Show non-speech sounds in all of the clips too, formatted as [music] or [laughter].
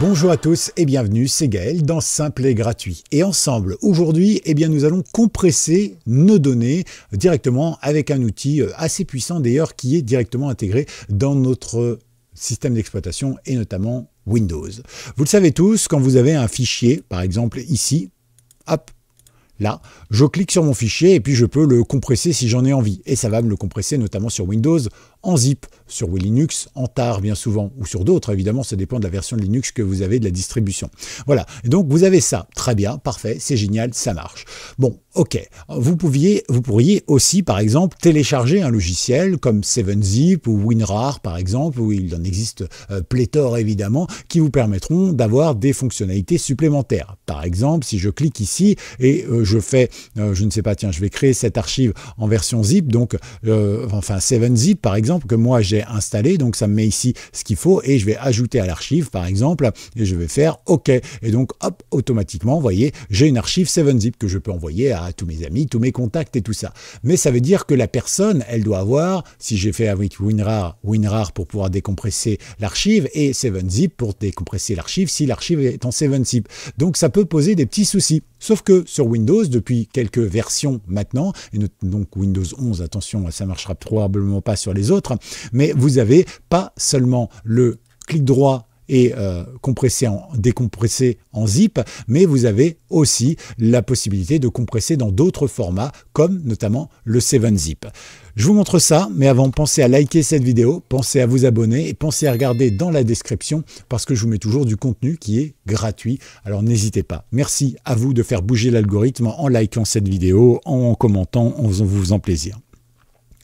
Bonjour à tous et bienvenue, c'est Gaël dans Simple et Gratuit. Et ensemble, aujourd'hui, eh bien, nous allons compresser nos données directement avec un outil euh, assez puissant d'ailleurs qui est directement intégré dans notre euh, système d'exploitation et notamment Windows. Vous le savez tous, quand vous avez un fichier, par exemple ici, hop, là, je clique sur mon fichier et puis je peux le compresser si j'en ai envie. Et ça va me le compresser notamment sur Windows en zip sur Linux, en tar bien souvent, ou sur d'autres, évidemment, ça dépend de la version de Linux que vous avez de la distribution. Voilà, donc vous avez ça, très bien, parfait, c'est génial, ça marche. Bon, ok, vous, pouviez, vous pourriez aussi, par exemple, télécharger un logiciel comme 7zip ou WinRAR, par exemple, où il en existe euh, pléthore, évidemment, qui vous permettront d'avoir des fonctionnalités supplémentaires. Par exemple, si je clique ici et euh, je fais, euh, je ne sais pas, tiens, je vais créer cette archive en version zip, donc, enfin, 7zip, par exemple, que moi j'ai installé. Donc ça me met ici ce qu'il faut et je vais ajouter à l'archive, par exemple, et je vais faire OK. Et donc, hop, automatiquement, vous voyez, j'ai une archive 7-zip que je peux envoyer à tous mes amis, tous mes contacts et tout ça. Mais ça veut dire que la personne, elle doit avoir, si j'ai fait avec WinRAR, WinRAR pour pouvoir décompresser l'archive et 7-zip pour décompresser l'archive si l'archive est en 7-zip. Donc ça peut poser des petits soucis. Sauf que sur Windows, depuis quelques versions maintenant, et donc Windows 11, attention, ça marchera probablement pas sur les autres, mais vous avez pas seulement le clic droit et euh, en, décompresser en zip, mais vous avez aussi la possibilité de compresser dans d'autres formats, comme notamment le 7-zip. Je vous montre ça, mais avant, pensez à liker cette vidéo, pensez à vous abonner et pensez à regarder dans la description parce que je vous mets toujours du contenu qui est gratuit, alors n'hésitez pas. Merci à vous de faire bouger l'algorithme en likant cette vidéo, en commentant, en vous en plaisir.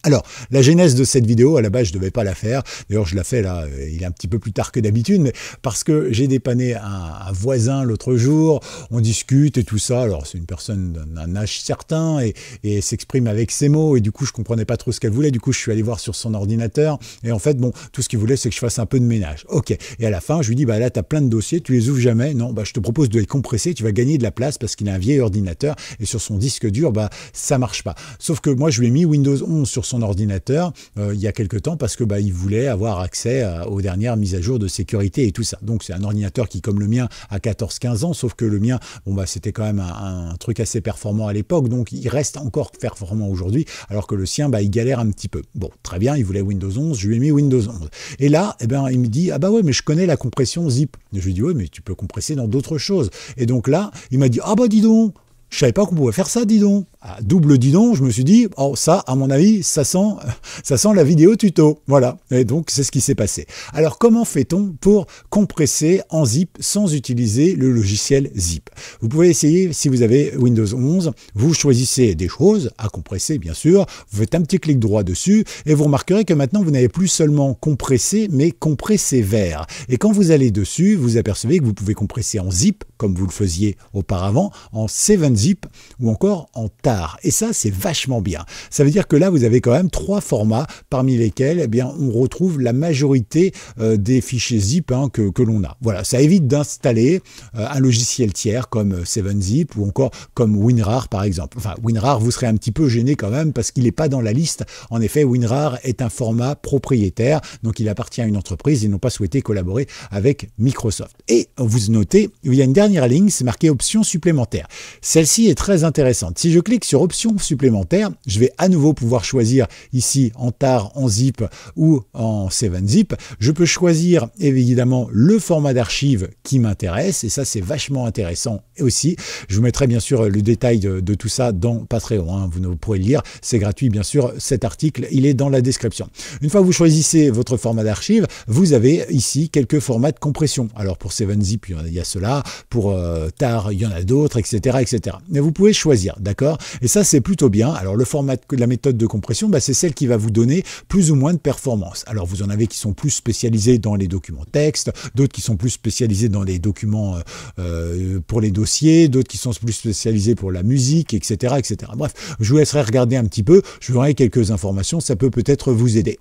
Alors, la genèse de cette vidéo, à la base, je ne devais pas la faire. D'ailleurs, je la fais là, euh, il est un petit peu plus tard que d'habitude, mais parce que j'ai dépanné un, voisin l'autre jour, on discute et tout ça. Alors, c'est une personne d'un âge certain et, s'exprime avec ses mots. Et du coup, je comprenais pas trop ce qu'elle voulait. Du coup, je suis allé voir sur son ordinateur. Et en fait, bon, tout ce qu'il voulait, c'est que je fasse un peu de ménage. OK. Et à la fin, je lui dis, bah là, tu as plein de dossiers, tu les ouvres jamais. Non, bah, je te propose de les compresser, tu vas gagner de la place parce qu'il a un vieil ordinateur. Et sur son disque dur, bah, ça marche pas. Sauf que moi, je lui ai mis Windows 11 sur son ordinateur euh, il y a quelque temps parce que bah, il voulait avoir accès euh, aux dernières mises à jour de sécurité et tout ça. Donc c'est un ordinateur qui, comme le mien, a 14-15 ans, sauf que le mien, bon bah c'était quand même un, truc assez performant à l'époque, donc il reste encore performant aujourd'hui, alors que le sien, bah, il galère un petit peu. Bon, très bien, il voulait Windows 11, je lui ai mis Windows 11. Et là, eh ben, il me dit, ah bah ouais, mais je connais la compression zip. je lui dis, ouais, mais tu peux compresser dans d'autres choses. Et donc là, il m'a dit, ah bah dis donc, je savais pas qu'on pouvait faire ça, dis donc à double didon, je me suis dit, oh ça, à mon avis, ça sent, [laughs] ça sent la vidéo tuto. Voilà. Et donc c'est ce qui s'est passé. Alors comment fait-on pour compresser en zip sans utiliser le logiciel zip Vous pouvez essayer si vous avez Windows 11, vous choisissez des choses à compresser bien sûr, vous faites un petit clic droit dessus et vous remarquerez que maintenant vous n'avez plus seulement compressé mais compressé vert. Et quand vous allez dessus, vous apercevez que vous pouvez compresser en zip comme vous le faisiez auparavant, en 7-zip ou encore en tab. Et ça, c'est vachement bien. Ça veut dire que là, vous avez quand même trois formats parmi lesquels eh bien, on retrouve la majorité euh, des fichiers zip hein, que, l'on a. Voilà, ça évite d'installer euh, un logiciel tiers comme 7zip euh, ou encore comme WinRAR par exemple. Enfin, WinRAR, vous serez un petit peu gêné quand même parce qu'il n'est pas dans la liste. En effet, WinRAR est un format propriétaire, donc il appartient à une entreprise. Ils n'ont pas souhaité collaborer avec Microsoft. Et vous notez, il y a une dernière ligne, c'est marqué options supplémentaires. Celle-ci est très intéressante. Si je clique sur options supplémentaires, je vais à nouveau pouvoir choisir ici en tar, en zip ou en 7-zip. Je peux choisir évidemment le format d'archive qui m'intéresse et ça c'est vachement intéressant aussi. Je vous mettrai bien sûr le détail de, tout ça dans Patreon, hein. vous pourrez le lire, c'est gratuit bien sûr, cet article il est dans la description. Une fois que vous choisissez votre format d'archive, vous avez ici quelques formats de compression. Alors pour 7-zip il y a cela, pour euh, tar il y en a d'autres, etc. etc. Mais vous pouvez choisir, d'accord et ça, c'est plutôt bien. Alors, le format de la méthode de compression, bah, c'est celle qui va vous donner plus ou moins de performance. Alors, vous en avez qui sont plus spécialisés dans les documents texte, d'autres qui sont plus spécialisés dans les documents euh, euh, pour les dossiers, d'autres qui sont plus spécialisés pour la musique, etc., etc. Bref, je vous laisserai regarder un petit peu. Je vous donnerai quelques informations. Ça peut peut-être vous aider.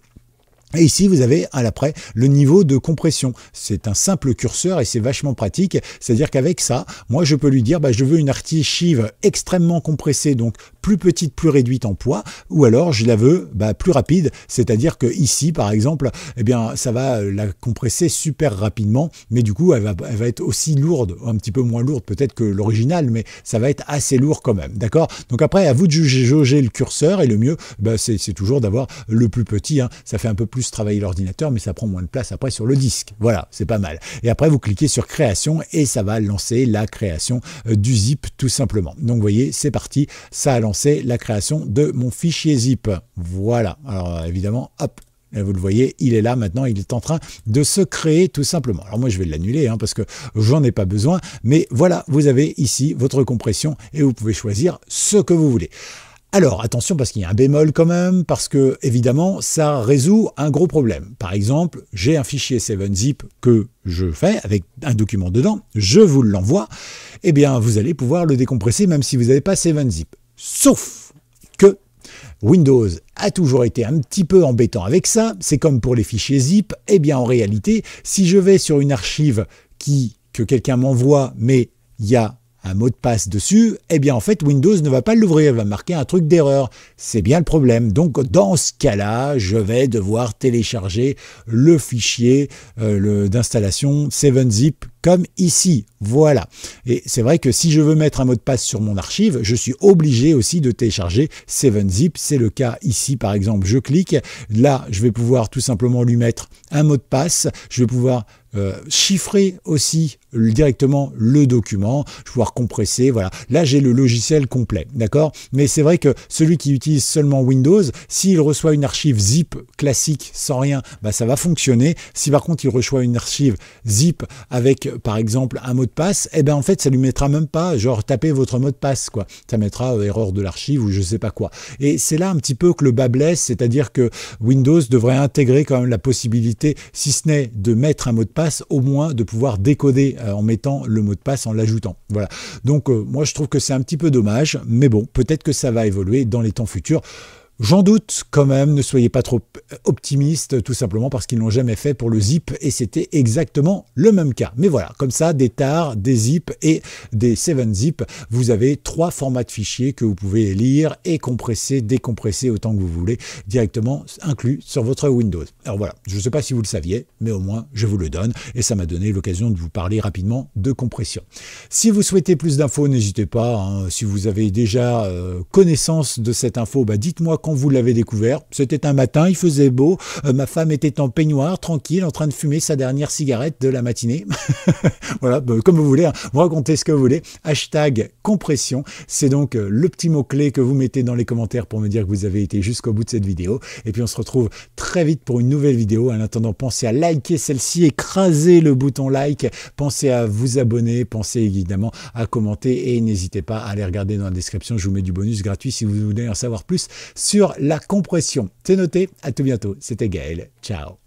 Et ici, vous avez à l'après le niveau de compression. C'est un simple curseur et c'est vachement pratique. C'est-à-dire qu'avec ça, moi, je peux lui dire, bah, je veux une archive extrêmement compressée, donc plus petite, plus réduite en poids, ou alors je la veux bah, plus rapide, c'est-à-dire que ici, par exemple, eh bien, ça va euh, la compresser super rapidement, mais du coup, elle va, être aussi lourde, un petit peu moins lourde peut-être que l'original, mais ça va être assez lourd quand même, d'accord Donc après, à vous de juger, jauger le curseur, et le mieux, bah, c'est toujours d'avoir le plus petit, hein. ça fait un peu plus travailler l'ordinateur, mais ça prend moins de place après sur le disque, voilà, c'est pas mal. Et après, vous cliquez sur création, et ça va lancer la création euh, du zip tout simplement. Donc vous voyez, c'est parti, ça a lancé c'est la création de mon fichier zip. Voilà, alors euh, évidemment, hop, vous le voyez, il est là maintenant, il est en train de se créer tout simplement. Alors moi, je vais l'annuler hein, parce que j'en ai pas besoin. Mais voilà, vous avez ici votre compression et vous pouvez choisir ce que vous voulez. Alors attention parce qu'il y a un bémol quand même, parce que évidemment ça résout un gros problème. Par exemple, j'ai un fichier 7zip que je fais avec un document dedans, je vous l'envoie, eh bien vous allez pouvoir le décompresser même si vous n'avez pas 7zip. Sauf que Windows a toujours été un petit peu embêtant avec ça, c'est comme pour les fichiers zip, eh bien en réalité, si je vais sur une archive qui que quelqu'un m'envoie, mais il y a un mot de passe dessus, eh bien en fait Windows ne va pas l'ouvrir, va marquer un truc d'erreur. C'est bien le problème. Donc dans ce cas-là, je vais devoir télécharger le fichier euh, le d'installation 7zip comme ici. Voilà. Et c'est vrai que si je veux mettre un mot de passe sur mon archive, je suis obligé aussi de télécharger 7zip. C'est le cas ici par exemple. Je clique, là je vais pouvoir tout simplement lui mettre un mot de passe, je vais pouvoir euh, chiffrer aussi directement le document, pouvoir compresser, voilà. Là, j'ai le logiciel complet, d'accord Mais c'est vrai que celui qui utilise seulement Windows, s'il reçoit une archive zip classique sans rien, bah, ça va fonctionner. Si par contre, il reçoit une archive zip avec, par exemple, un mot de passe, eh ben en fait, ça lui mettra même pas, genre, taper votre mot de passe, quoi. Ça mettra euh, erreur de l'archive ou je sais pas quoi. Et c'est là un petit peu que le bas blesse, c'est-à-dire que Windows devrait intégrer quand même la possibilité, si ce n'est de mettre un mot de passe, au moins de pouvoir décoder euh, en mettant le mot de passe, en l'ajoutant. Voilà. Donc euh, moi je trouve que c'est un petit peu dommage, mais bon, peut-être que ça va évoluer dans les temps futurs. J'en doute quand même, ne soyez pas trop optimiste tout simplement parce qu'ils n'ont jamais fait pour le zip et c'était exactement le même cas. Mais voilà, comme ça, des TAR, des zip et des 7-zip, vous avez trois formats de fichiers que vous pouvez lire et compresser, décompresser autant que vous voulez, directement inclus sur votre Windows. Alors voilà, je ne sais pas si vous le saviez, mais au moins je vous le donne et ça m'a donné l'occasion de vous parler rapidement de compression. Si vous souhaitez plus d'infos, n'hésitez pas. Hein. si vous avez déjà euh, connaissance de cette info, bah, dites-moi quand vous l'avez découvert. C'était un matin, il faisait beau, euh, ma femme était en peignoir, tranquille, en train de fumer sa dernière cigarette de la matinée. [laughs] voilà, bah, comme vous voulez, hein. racontez ce que vous voulez. Hashtag compression, c'est donc euh, le petit mot-clé que vous mettez dans les commentaires pour me dire que vous avez été jusqu'au bout de cette vidéo. Et puis on se retrouve très vite pour une nouvelle vidéo. En attendant, pensez à liker celle-ci, écraser le bouton like, pensez à vous abonner, pensez évidemment à commenter et n'hésitez pas à aller regarder dans la description, je vous mets du bonus gratuit si vous voulez en savoir plus sur la compression. C'est noté, à tout bientôt, c'était Gaël, ciao